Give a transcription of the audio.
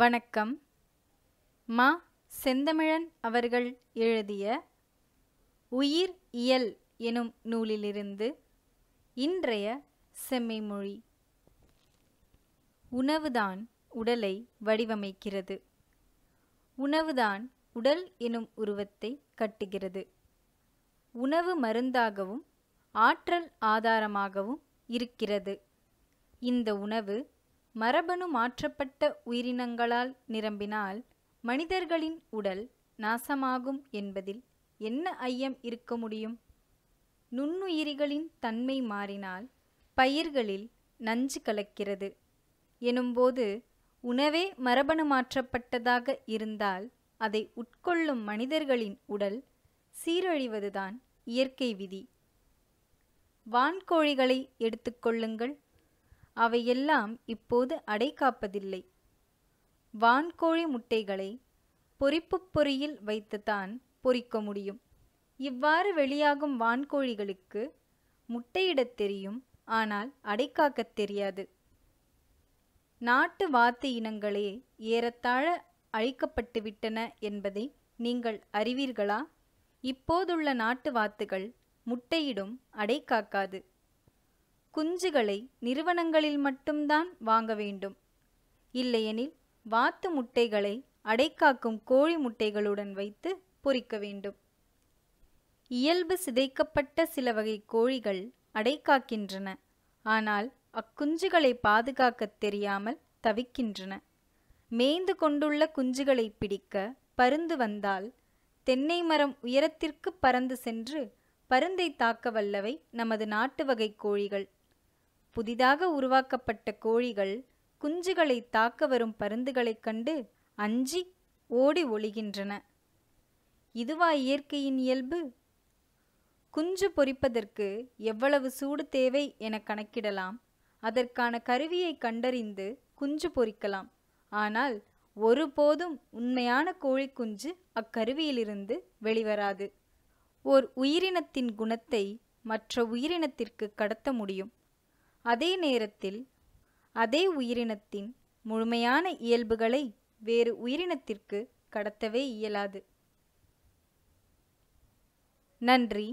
வணக்கம் மா செந்தமிழன் அவர்கள் எழுதிய உயிர் இயல் எனும் நூலிலிருந்து இன்றைய செம்மை மொழி உணவுதான் உடலை வடிவமைக்கிறது உணவுதான் உடல் எனும் உருவத்தை கட்டுகிறது உணவு மருந்தாகவும் ஆற்றல் ஆதாரமாகவும் இருக்கிறது இந்த உணவு மரபணு மாற்றப்பட்ட உயிரினங்களால் நிரம்பினால் மனிதர்களின் உடல் நாசமாகும் என்பதில் என்ன ஐயம் இருக்க முடியும் நுண்ணுயிரிகளின் தன்மை மாறினால் பயிர்களில் நஞ்சு கலக்கிறது எனும்போது உணவே மரபணு மாற்றப்பட்டதாக இருந்தால் அதை உட்கொள்ளும் மனிதர்களின் உடல் சீரழிவதுதான் இயற்கை விதி வான்கோழிகளை எடுத்துக்கொள்ளுங்கள் அவையெல்லாம் இப்போது அடை காப்பதில்லை வான்கோழி முட்டைகளை பொறிப்பு பொறியில் வைத்துத்தான் பொறிக்க முடியும் இவ்வாறு வெளியாகும் வான்கோழிகளுக்கு முட்டையிடத் தெரியும் ஆனால் அடைக்காக்கத் தெரியாது நாட்டு வாத்து இனங்களே ஏறத்தாழ அழிக்கப்பட்டுவிட்டன என்பதை நீங்கள் அறிவீர்களா இப்போதுள்ள நாட்டு வாத்துகள் முட்டையிடும் அடை காக்காது குஞ்சுகளை நிறுவனங்களில் மட்டும்தான் வாங்க வேண்டும் இல்லையெனில் வாத்து முட்டைகளை அடைக்காக்கும் கோழி முட்டைகளுடன் வைத்து பொறிக்க வேண்டும் இயல்பு சிதைக்கப்பட்ட சில வகை கோழிகள் அடைக்காக்கின்றன ஆனால் அக்குஞ்சுகளை பாதுகாக்க தெரியாமல் தவிக்கின்றன மேய்ந்து கொண்டுள்ள குஞ்சுகளை பிடிக்க பருந்து வந்தால் தென்னை மரம் உயரத்திற்கு பறந்து சென்று பருந்தை தாக்க வல்லவை நமது நாட்டு வகை கோழிகள் புதிதாக உருவாக்கப்பட்ட கோழிகள் குஞ்சுகளை தாக்க வரும் பருந்துகளைக் கண்டு அஞ்சி ஓடி ஒளிகின்றன இதுவா இயற்கையின் இயல்பு குஞ்சு பொறிப்பதற்கு எவ்வளவு சூடு தேவை என கணக்கிடலாம் அதற்கான கருவியை கண்டறிந்து குஞ்சு பொறிக்கலாம் ஆனால் ஒருபோதும் உண்மையான கோழி குஞ்சு அக்கருவியிலிருந்து வெளிவராது ஓர் உயிரினத்தின் குணத்தை மற்ற உயிரினத்திற்கு கடத்த முடியும் அதே நேரத்தில் அதே உயிரினத்தின் முழுமையான இயல்புகளை வேறு உயிரினத்திற்கு கடத்தவே இயலாது நன்றி